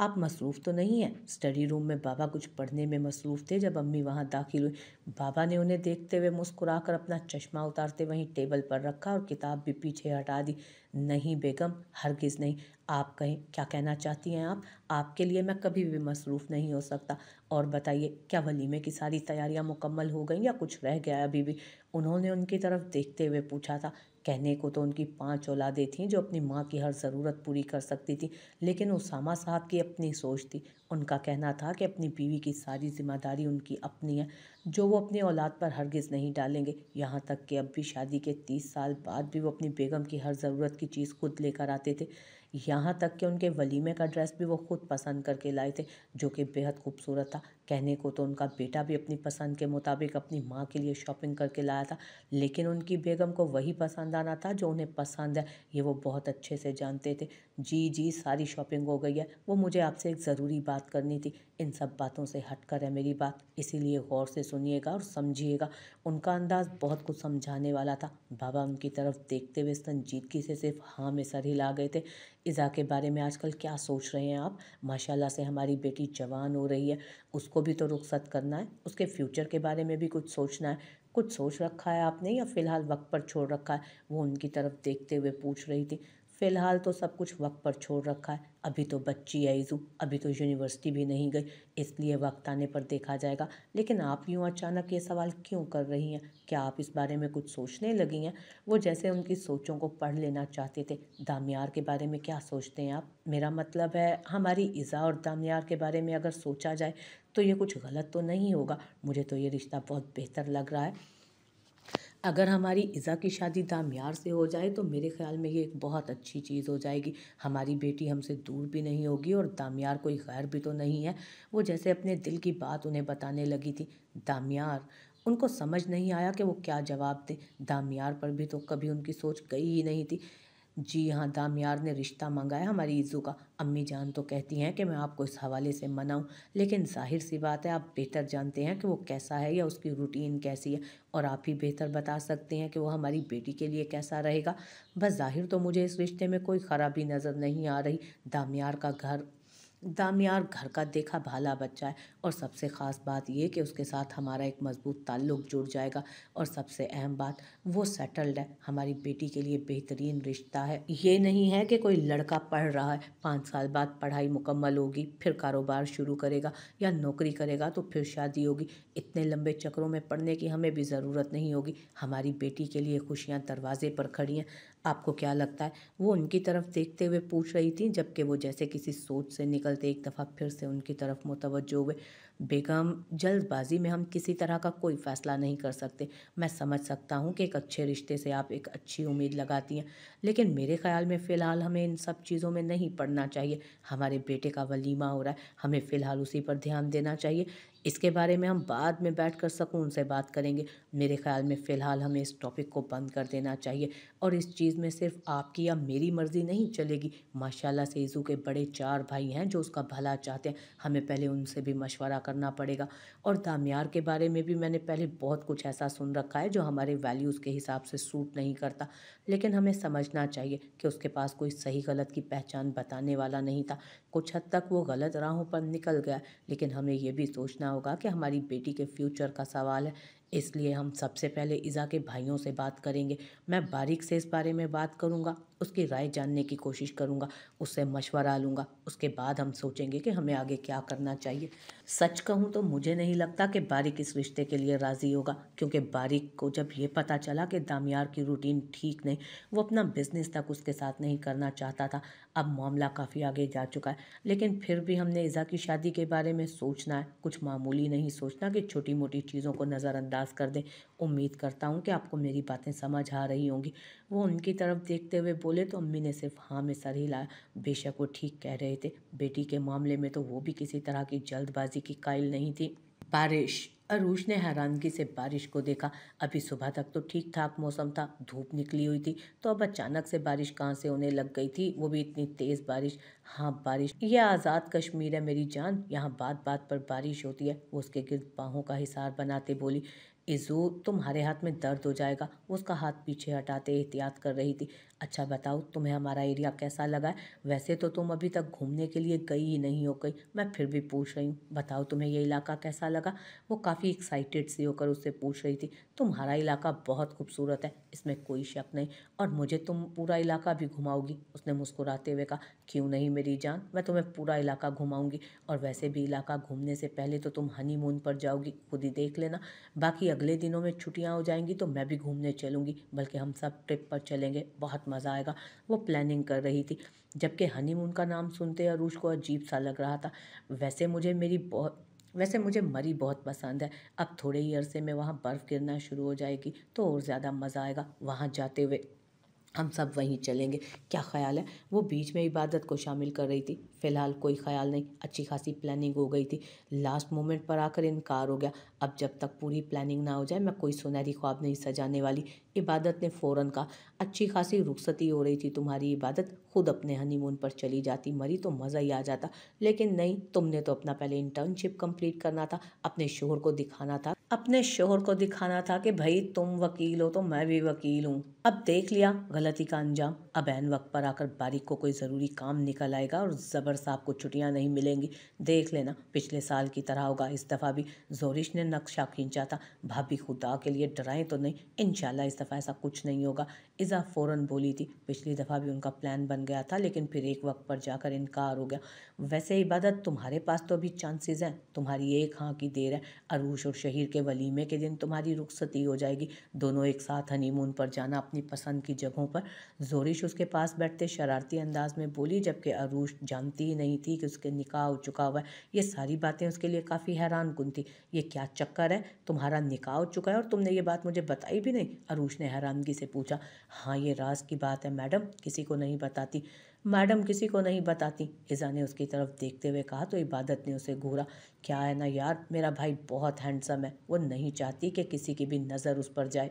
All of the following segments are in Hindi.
आप मसरूफ़ तो नहीं हैं स्टडी रूम में बाबा कुछ पढ़ने में मसरूफ़ थे जब अम्मी वहाँ दाखिल हुई बाबा ने उन्हें देखते हुए मुस्कुराकर अपना चश्मा उतारते वहीं टेबल पर रखा और किताब भी पीछे हटा दी नहीं बेगम हरगिज़ नहीं आप कहें क्या कहना चाहती हैं आप आपके लिए मैं कभी भी मसरूफ़ नहीं हो सकता और बताइए क्या वलीमे की सारी तैयारियां मुकम्मल हो गई या कुछ रह गया अभी भी उन्होंने उनकी तरफ देखते हुए पूछा था कहने को तो उनकी पांच औलादें थीं जो अपनी माँ की हर ज़रूरत पूरी कर सकती थी लेकिन उसामा साहब की अपनी सोच थी उनका कहना था कि अपनी बीवी की सारी जिम्मेदारी उनकी अपनी है जो वो अपनी औलाद पर हरगिज़ नहीं डालेंगे यहाँ तक कि अब भी शादी के तीस साल बाद भी वो अपनी बेगम की हर ज़रूरत की चीज़ खुद लेकर आते थे यहाँ तक कि उनके वलीमे का ड्रेस भी वो खुद पसंद करके लाए थे जो कि बेहद खूबसूरत था कहने को तो उनका बेटा भी अपनी पसंद के मुताबिक अपनी माँ के लिए शॉपिंग करके लाया था लेकिन उनकी बेगम को वही पसंद आना था जो उन्हें पसंद है ये वो बहुत अच्छे से जानते थे जी जी सारी शॉपिंग हो गई है वो मुझे आपसे एक ज़रूरी बात करनी थी इन सब बातों से हटकर है मेरी बात इसीलिए गौर से सुनिएगा और समझिएगा उनका अंदाज़ बहुत कुछ समझाने वाला था बाबा उनकी तरफ देखते हुए संजीदगी से सिर्फ हाँ में सर हिला गए थे इज़ा के बारे में आजकल क्या सोच रहे हैं आप माशाल्लाह से हमारी बेटी जवान हो रही है उसको को भी तो रुखसत करना है उसके फ्यूचर के बारे में भी कुछ सोचना है कुछ सोच रखा है आपने या फ़िलहाल वक्त पर छोड़ रखा है वो उनकी तरफ देखते हुए पूछ रही थी फ़िलहाल तो सब कुछ वक्त पर छोड़ रखा है अभी तो बच्ची है ईज़ू अभी तो यूनिवर्सिटी भी नहीं गई इसलिए वक्त आने पर देखा जाएगा लेकिन आप यूँ अचानक ये सवाल क्यों कर रही हैं क्या आप इस बारे में कुछ सोचने लगी हैं वो जैसे उनकी सोचों को पढ़ लेना चाहते थे दामियार के बारे में क्या सोचते हैं आप मेरा मतलब है हमारी ईज़ा और दामियार के बारे में अगर सोचा जाए तो ये कुछ गलत तो नहीं होगा मुझे तो ये रिश्ता बहुत बेहतर लग रहा है अगर हमारी इज़ा की शादी दामयार से हो जाए तो मेरे ख्याल में ये एक बहुत अच्छी चीज़ हो जाएगी हमारी बेटी हमसे दूर भी नहीं होगी और दामयार कोई गैर भी तो नहीं है वो जैसे अपने दिल की बात उन्हें बताने लगी थी दामयार उनको समझ नहीं आया कि वो क्या जवाब दे दामयार पर भी तो कभी उनकी सोच गई ही नहीं थी जी हाँ दामयार ने रिश्ता मंगाया हमारी ईज़ू का अम्मी जान तो कहती हैं कि मैं आपको इस हवाले से मनाऊं लेकिन जाहिर सी बात है आप बेहतर जानते हैं कि वो कैसा है या उसकी रूटीन कैसी है और आप ही बेहतर बता सकते हैं कि वो हमारी बेटी के लिए कैसा रहेगा बस जाहिर तो मुझे इस रिश्ते में कोई ख़राबी नज़र नहीं आ रही दामयार का घर दामियार घर का देखा भाला बच्चा है और सबसे ख़ास बात यह कि उसके साथ हमारा एक मज़बूत ताल्लुक जुड़ जाएगा और सबसे अहम बात वो सेटल्ड है हमारी बेटी के लिए बेहतरीन रिश्ता है ये नहीं है कि कोई लड़का पढ़ रहा है पाँच साल बाद पढ़ाई मुकम्मल होगी फिर कारोबार शुरू करेगा या नौकरी करेगा तो फिर शादी होगी इतने लंबे चक्रों में पढ़ने की हमें भी ज़रूरत नहीं होगी हमारी बेटी के लिए खुशियाँ दरवाजे पर खड़ी हैं आपको क्या लगता है वो उनकी तरफ देखते हुए पूछ रही थी जबकि वो जैसे किसी सोच से निकलते एक दफ़ा फिर से उनकी तरफ मुतवजो हुए बेगम जल्दबाजी में हम किसी तरह का कोई फ़ैसला नहीं कर सकते मैं समझ सकता हूँ कि एक अच्छे रिश्ते से आप एक अच्छी उम्मीद लगाती हैं लेकिन मेरे ख्याल में फ़िलहाल हमें इन सब चीज़ों में नहीं पढ़ना चाहिए हमारे बेटे का वलीमा हो रहा है हमें फ़िलहाल उसी पर ध्यान देना चाहिए इसके बारे में हम बाद में बैठ कर सकून से बात करेंगे मेरे ख्याल में फ़िलहाल हमें इस टॉपिक को बंद कर देना चाहिए और इस चीज़ में सिर्फ आपकी या मेरी मर्ज़ी नहीं चलेगी माशाल्लाह से ईज़ू के बड़े चार भाई हैं जो उसका भला चाहते हैं हमें पहले उनसे भी मशवरा करना पड़ेगा और दामियार के बारे में भी मैंने पहले बहुत कुछ ऐसा सुन रखा है जो हमारे वैल्यूज़ के हिसाब से सूट नहीं करता लेकिन हमें समझना चाहिए कि उसके पास कोई सही गलत की पहचान बताने वाला नहीं था कुछ हद तक वो गलत राहों पर निकल गया लेकिन हमें यह भी सोचना होगा कि हमारी बेटी के फ्यूचर का सवाल है इसलिए हम सबसे पहले ईज़ा के भाइयों से बात करेंगे मैं बारीक से इस बारे में बात करूँगा उसकी राय जानने की कोशिश करूँगा उससे मशवरा लूँगा उसके बाद हम सोचेंगे कि हमें आगे क्या करना चाहिए सच कहूँ तो मुझे नहीं लगता कि बारिक इस रिश्ते के लिए राज़ी होगा क्योंकि बारिक को जब ये पता चला कि दामियार की रूटीन ठीक नहीं वो अपना बिजनेस तक उसके साथ नहीं करना चाहता था अब मामला काफ़ी आगे जा चुका है लेकिन फिर भी हमने ईज़ा की शादी के बारे में सोचना है कुछ मामूली नहीं सोचना कि छोटी मोटी चीज़ों को नज़रअंदाज कर दें उम्मीद करता हूँ कि आपको मेरी बातें समझ आ रही होंगी वो उनकी तरफ देखते हुए बोले तो अम्मी ने सिर्फ हाँ में सर हिलाया बेशक वो ठीक कह रहे थे बेटी के मामले में तो वो भी किसी तरह की जल्दबाजी किसी की कायल नहीं थी बारिश अरूज ने हैरानगी से बारिश को देखा अभी सुबह तक तो ठीक ठाक मौसम था धूप निकली हुई थी तो अब अचानक से बारिश कहाँ से होने लग गई थी वो भी इतनी तेज़ बारिश हाँ बारिश ये आज़ाद कश्मीर है मेरी जान यहाँ बात बात पर बारिश होती है वो उसके गिरद बाहों का हिसार बनाते बोली इज़ू तुम्हारे हाथ में दर्द हो जाएगा उसका हाथ पीछे हटाते एहतियात कर रही थी अच्छा बताओ तुम्हें हमारा एरिया कैसा लगा है वैसे तो तुम अभी तक घूमने के लिए गई ही नहीं हो गई मैं फिर भी पूछ रही हूँ बताओ तुम्हें ये इलाका कैसा लगा वो काफ़ी एक्साइटेड सी होकर उससे पूछ रही थी तुम्हारा इलाका बहुत खूबसूरत है इसमें कोई शक नहीं और मुझे तुम पूरा इलाका भी घुमाओगी उसने मुस्कुराते हुए कहा क्यों नहीं मेरी जान मैं तुम्हें पूरा इलाका घुमाऊँगी और वैसे भी इलाका घूमने से पहले तो तुम हनी पर जाओगी खुद ही देख लेना बाकी अगले दिनों में छुट्टियाँ हो जाएंगी तो मैं भी घूमने चलूँगी बल्कि हम सब ट्रिप पर चलेंगे बहुत मज़ा आएगा वो प्लानिंग कर रही थी जबकि हनीमून का नाम सुनते अरूज को अजीब सा लग रहा था वैसे मुझे मेरी बहुत वैसे मुझे मरी बहुत पसंद है अब थोड़े ही अरसे में वहाँ बर्फ़ गिरना शुरू हो जाएगी तो और ज़्यादा मज़ा आएगा वहाँ जाते हुए हम सब वहीं चलेंगे क्या ख्याल है वो बीच में इबादत को शामिल कर रही थी फ़िलहाल कोई ख्याल नहीं अच्छी खासी प्लानिंग हो गई थी लास्ट मोमेंट पर आकर इनकार हो गया अब जब तक पूरी प्लानिंग ना हो जाए मैं कोई सुनहरी ख्वाब नहीं सजाने वाली इबादत ने फ़ौरन कहा अच्छी खासी रुखसती हो रही थी तुम्हारी इबादत खुद अपने हनीमून पर चली जाती मरी तो मज़ा ही आ जाता लेकिन नहीं तुमने तो अपना पहले इंटर्नशिप कम्प्लीट करना था अपने शोहर को दिखाना था अपने शोहर को दिखाना था कि भाई तुम वकील हो तो मैं भी वकील हूँ अब देख लिया गलती का अंजाम अब एन वक्त पर आकर बारिक को कोई ज़रूरी काम निकल आएगा और ज़बर साहब को छुट्टियां नहीं मिलेंगी देख लेना पिछले साल की तरह होगा इस दफ़ा भी जोरिश ने नक्शा खींचा था भाभी खुदा के लिए डराएं तो नहीं इन इस दफ़ा ऐसा कुछ नहीं होगा इज़ा फ़ौर बोली थी पिछली दफ़ा भी उनका प्लान बन गया था लेकिन फिर एक वक्त पर जाकर इनकार हो गया वैसे इबादत तुम्हारे पास तो अभी चांसेज़ हैं तुम्हारी एक हाँ की देर है अरूश और शहीर के वलीमे के दिन तुम्हारी रुखसती हो जाएगी दोनों एक साथ हनीमून पर जाना अपनी पसंद की जगहों पर जोरिश उसके पास बैठते शरारती अंदाज में बोली जबकि अरूश जानती ही नहीं थी कि उसके निकाह हो चुका हुआ है ये सारी बातें उसके लिए काफ़ी हैरान कन थी ये क्या चक्कर है तुम्हारा निकाह हो चुका है और तुमने ये बात मुझे बताई भी नहीं अरूश ने हैरानगी से पूछा हाँ ये राज की बात है मैडम किसी को नहीं बताती मैडम किसी को नहीं बताती ईज़ा ने उसकी तरफ देखते हुए कहा तो इबादत ने उसे घूरा क्या है ना यार मेरा भाई बहुत हैंडसम है वो नहीं चाहती कि किसी की भी नज़र उस पर जाए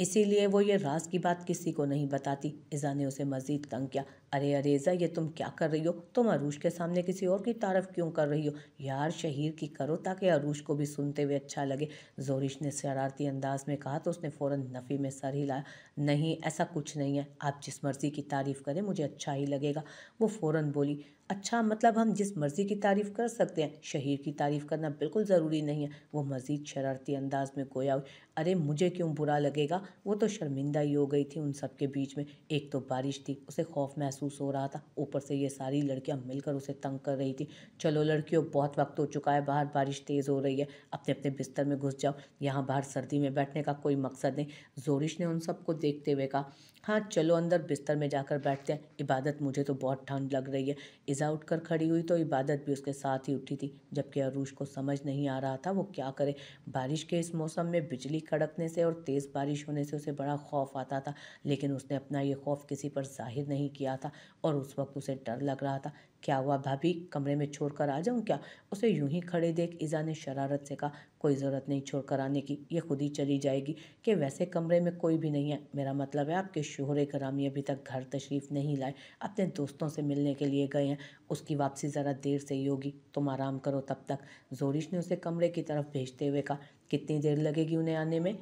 इसीलिए वो ये राज की बात किसी को नहीं बताती ईजा ने उसे मज़ीद तंग किया अरे अरेज़ा ये तुम क्या कर रही हो तुम अरूश के सामने किसी और की तारफ़ क्यों कर रही हो यार शहीर की करो ताकि अरूश को भी सुनते हुए अच्छा लगे जोरिश ने शरारती अंदाज में कहा तो उसने फ़ौर नफ़ी में सर ही लाया नहीं ऐसा कुछ नहीं है आप जिस मर्ज़ी की तारीफ़ करें मुझे अच्छा ही लगेगा वो फ़ौर बोली अच्छा मतलब हम जिस मर्ज़ी की तारीफ़ कर सकते हैं शहीर की तारीफ़ करना बिल्कुल ज़रूरी नहीं है वो मज़ीद शरारती अंदाज में गोया हुई अरे मुझे क्यों बुरा लगेगा वो तो शर्मिंदा ही हो गई थी उन सब के बीच में एक तो बारिश थी उसे खौफ महसूस महसूस हो रहा था ऊपर से ये सारी लड़कियां मिलकर उसे तंग कर रही थी चलो लड़कियों बहुत वक्त हो चुका है बाहर बारिश तेज़ हो रही है अपने अपने बिस्तर में घुस जाओ यहाँ बाहर सर्दी में बैठने का कोई मकसद नहीं जोरिश ने उन सबको देखते हुए कहा हाँ चलो अंदर बिस्तर में जाकर बैठते हैं इबादत मुझे तो बहुत ठंड लग रही है इज़ा कर खड़ी हुई तो इबादत भी उसके साथ ही उठी थी जबकि अरूज को समझ नहीं आ रहा था वो क्या करे बारिश के इस मौसम में बिजली कड़कने से और तेज़ बारिश होने से उसे बड़ा खौफ आता था लेकिन उसने अपना ये खौफ किसी पर जाहिर नहीं किया था और उस वक्त उसे डर लग रहा था क्या हुआ भाभी कमरे में छोड़ कर आ जाऊँ क्या उसे यूं ही खड़े देख ईज़ा ने शरारत से कहा कोई ज़रूरत नहीं छोड़ कर आने की ये खुद ही चली जाएगी कि वैसे कमरे में कोई भी नहीं है मेरा मतलब है आपके शोहर करामी अभी तक घर तशरीफ़ नहीं लाए अपने दोस्तों से मिलने के लिए गए हैं उसकी वापसी ज़रा देर से ही होगी तुम आराम करो तब तक जोरिश ने उसे कमरे की तरफ भेजते हुए कहा कितनी देर लगेगी उन्हें आने में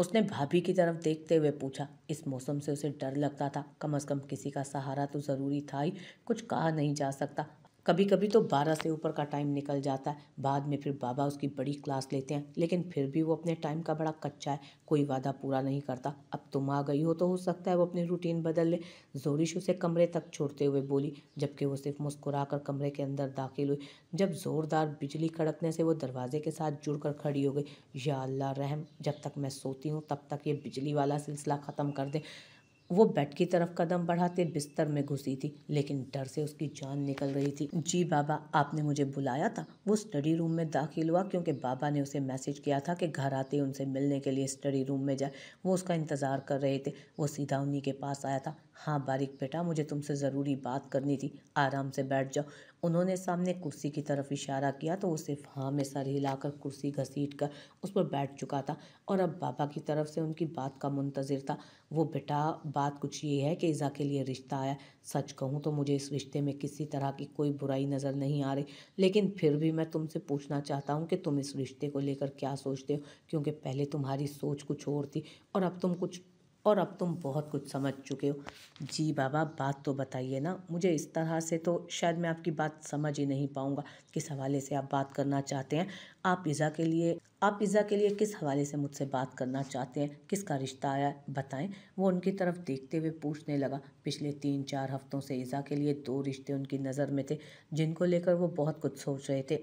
उसने भाभी की तरफ देखते हुए पूछा इस मौसम से उसे डर लगता था कम अज़ कम किसी का सहारा तो ज़रूरी था ही कुछ कहा नहीं जा सकता कभी कभी तो बारह से ऊपर का टाइम निकल जाता है बाद में फिर बाबा उसकी बड़ी क्लास लेते हैं लेकिन फिर भी वो अपने टाइम का बड़ा कच्चा है कोई वादा पूरा नहीं करता अब तुम आ गई हो तो हो सकता है वो अपनी रूटीन बदल ले जोरिश उसे कमरे तक छोड़ते हुए बोली जबकि वो सिर्फ मुस्कुरा कर कमरे के अंदर दाखिल हुई जब ज़ोरदार बिजली कड़कने से वो दरवाजे के साथ जुड़ कर खड़ी हो गई या अल्लाह रहम जब तक मैं सोती हूँ तब तक ये बिजली वाला सिलसिला ख़त्म कर दें वो बेड की तरफ कदम बढ़ाते बिस्तर में घुसी थी लेकिन डर से उसकी जान निकल गई थी जी बाबा आपने मुझे बुलाया था वो स्टडी रूम में दाखिल हुआ क्योंकि बाबा ने उसे मैसेज किया था कि घर आते उनसे मिलने के लिए स्टडी रूम में जाए वो उसका इंतज़ार कर रहे थे वो सीधा उन्हीं के पास आया था हाँ बारिक बेटा मुझे तुमसे ज़रूरी बात करनी थी आराम से बैठ जाओ उन्होंने सामने कुर्सी की तरफ इशारा किया तो वो सिर्फ हाँ में सर हिलाकर कुर्सी घसीट कर उस पर बैठ चुका था और अब बाबा की तरफ से उनकी बात का मंतजर था वो बेटा बात कुछ ये है कि ईज़ा के लिए रिश्ता आया सच कहूँ तो मुझे इस रिश्ते में किसी तरह की कोई बुराई नज़र नहीं आ रही लेकिन फिर भी मैं तुमसे पूछना चाहता हूँ कि तुम इस रिश्ते को लेकर क्या सोचते हो क्योंकि पहले तुम्हारी सोच कुछ और थी और अब तुम कुछ और अब तुम बहुत कुछ समझ चुके हो जी बाबा बात तो बताइए ना मुझे इस तरह से तो शायद मैं आपकी बात समझ ही नहीं पाऊँगा किस हवाले से आप बात करना चाहते हैं आप पिज़्ज़ा के लिए आप पिज्ज़ा के लिए किस हवाले से मुझसे बात करना चाहते हैं किसका रिश्ता आया बताएं वो उनकी तरफ देखते हुए पूछने लगा पिछले तीन चार हफ्तों से ईज़ा के लिए दो रिश्ते उनकी नज़र में थे जिनको लेकर वो बहुत कुछ सोच रहे थे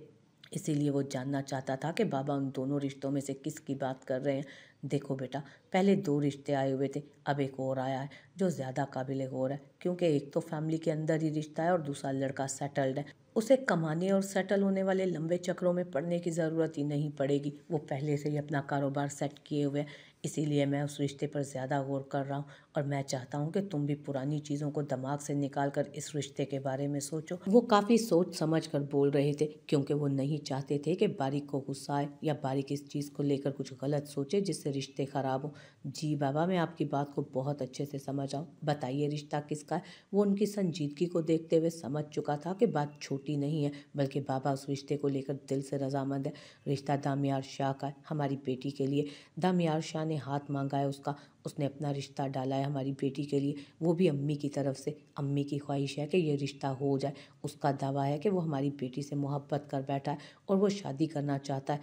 इसीलिए वो जानना चाहता था कि बाबा उन दोनों रिश्तों में से किसकी बात कर रहे हैं देखो बेटा पहले दो रिश्ते आए हुए थे अब एक और आया है जो ज़्यादा काबिल गौर है क्योंकि एक तो फैमिली के अंदर ही रिश्ता है और दूसरा लड़का सेटल्ड है उसे कमाने और सेटल होने वाले लंबे चक्रों में पड़ने की ज़रूरत ही नहीं पड़ेगी वो पहले से ही अपना कारोबार सेट किए हुए इसीलिए मैं उस रिश्ते पर ज़्यादा गौर कर रहा हूँ और मैं चाहता हूँ कि तुम भी पुरानी चीज़ों को दिमाग से निकाल कर इस रिश्ते के बारे में सोचो वो काफ़ी सोच समझ कर बोल रहे थे क्योंकि वो नहीं चाहते थे कि बारिक को गुस्सा आए या बारिक इस चीज़ को लेकर कुछ गलत सोचे जिससे रिश्ते खराब हों जी बाबा मैं आपकी बात को बहुत अच्छे से समझ आऊँ बताइए रिश्ता किसका है वो उनकी संजीदगी को देखते हुए समझ चुका था कि बात छोटी नहीं है बल्कि बाबा उस रिश्ते को लेकर दिल से रजामंद है रिश्ता दामियार शाह का है हमारी बेटी के लिए दामियार शाह ने हाथ मांगा है उसका उसने अपना रिश्ता डाला है हमारी बेटी के लिए वो भी अम्मी की तरफ से अम्मी की ख्वाहिश है कि ये रिश्ता हो जाए उसका दावा है कि वो हमारी बेटी से मोहब्बत कर बैठा है और वो शादी करना चाहता है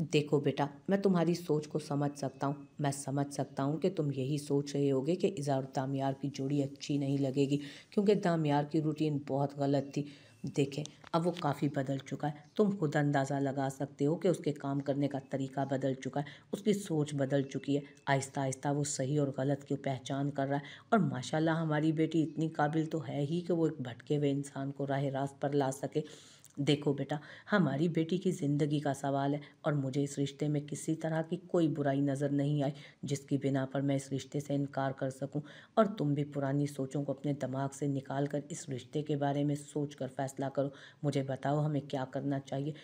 देखो बेटा मैं तुम्हारी सोच को समझ सकता हूँ मैं समझ सकता हूँ कि तुम यही सोच रहे होगे कि इज़ार दामियार की जोड़ी अच्छी नहीं लगेगी क्योंकि दामियार की रूटीन बहुत गलत थी देखें अब वो काफ़ी बदल चुका है तुम खुद अंदाज़ा लगा सकते हो कि उसके काम करने का तरीका बदल चुका है उसकी सोच बदल चुकी है आहिस्ता आहिस्ता वो सही और गलत की पहचान कर रहा है और माशाल्लाह हमारी बेटी इतनी काबिल तो है ही कि वो एक भटके हुए इंसान को राह रास्त पर ला सके देखो बेटा हमारी बेटी की ज़िंदगी का सवाल है और मुझे इस रिश्ते में किसी तरह की कोई बुराई नज़र नहीं आई जिसकी बिना पर मैं इस रिश्ते से इनकार कर सकूं और तुम भी पुरानी सोचों को अपने दिमाग से निकाल कर इस रिश्ते के बारे में सोच कर फैसला करो मुझे बताओ हमें क्या करना चाहिए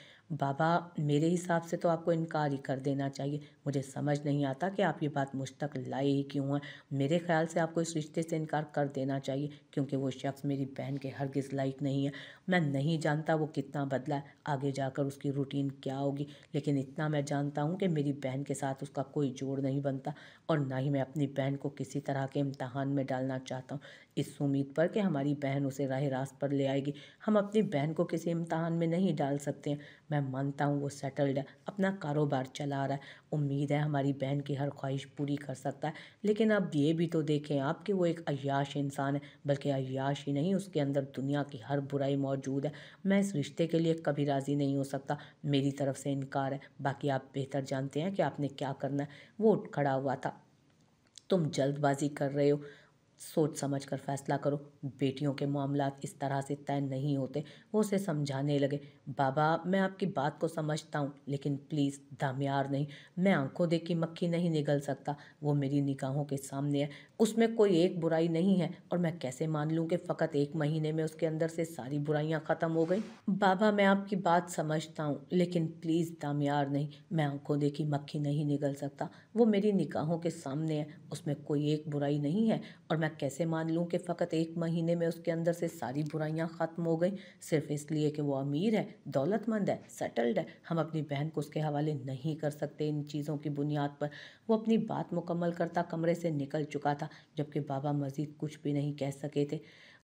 बाबा मेरे हिसाब से तो आपको इनकार ही कर देना चाहिए मुझे समझ नहीं आता कि आप ये बात मुझ तक लाए ही क्यों हैं मेरे ख्याल से आपको इस रिश्ते से इनकार कर देना चाहिए क्योंकि वो शख्स मेरी बहन के हरगिज़ लाइक नहीं है मैं नहीं जानता वो कितना बदला है आगे जाकर उसकी रूटीन क्या होगी लेकिन इतना मैं जानता हूँ कि मेरी बहन के साथ उसका कोई जोड़ नहीं बनता और ना ही मैं अपनी बहन को किसी तरह के इम्तहान में डालना चाहता हूँ इस उम्मीद पर कि हमारी बहन उसे राह रास्त पर ले आएगी हम अपनी बहन को किसी इम्तहान में नहीं डाल सकते मैं मानता हूँ वो सेटल्ड है अपना कारोबार चला रहा है उम्मीद है हमारी बहन की हर ख्वाहिश पूरी कर सकता है लेकिन अब ये भी तो देखें आप कि वो एक अयाश इंसान है बल्कि अयाश ही नहीं उसके अंदर दुनिया की हर बुराई मौजूद है मैं इस रिश्ते के लिए कभी राज़ी नहीं हो सकता मेरी तरफ से इनकार है बाकी आप बेहतर जानते हैं कि आपने क्या करना है वो उठ खड़ा हुआ था तुम जल्दबाजी कर रहे हो सोच समझ कर फैसला करो बेटियों के मामला इस तरह से तय नहीं होते वो उसे समझाने लगे बाबा मैं आपकी बात को समझता हूँ लेकिन प्लीज़ दामियार नहीं मैं आंखों देख के मक्खी नहीं निगल सकता वो मेरी निगाहों के सामने है उसमें कोई एक बुराई नहीं है और मैं कैसे मान लूँ कि फ़कत एक महीने में उसके अंदर से सारी बुराइयाँ ख़त्म हो गई बाबा मैं आपकी बात समझता हूँ लेकिन प्लीज़ दामियार नहीं मैं आंखों देखी मक्खी नहीं निगल सकता वो मेरी निगाहों के सामने है उसमें कोई एक बुराई नहीं है और मैं कैसे मान लूँ कि फ़कत एक महीने में उसके अंदर से सारी बुराइयाँ ख़त्म हो गई सिर्फ इसलिए कि वो अमीर है दौलतमंद है सेटल्ड है हम अपनी बहन को उसके हवाले नहीं कर सकते इन चीज़ों की बुनियाद पर वो अपनी बात मुकम्मल करता कमरे से निकल चुका था जबकि बाबा मज़ीद कुछ भी नहीं कह सके थे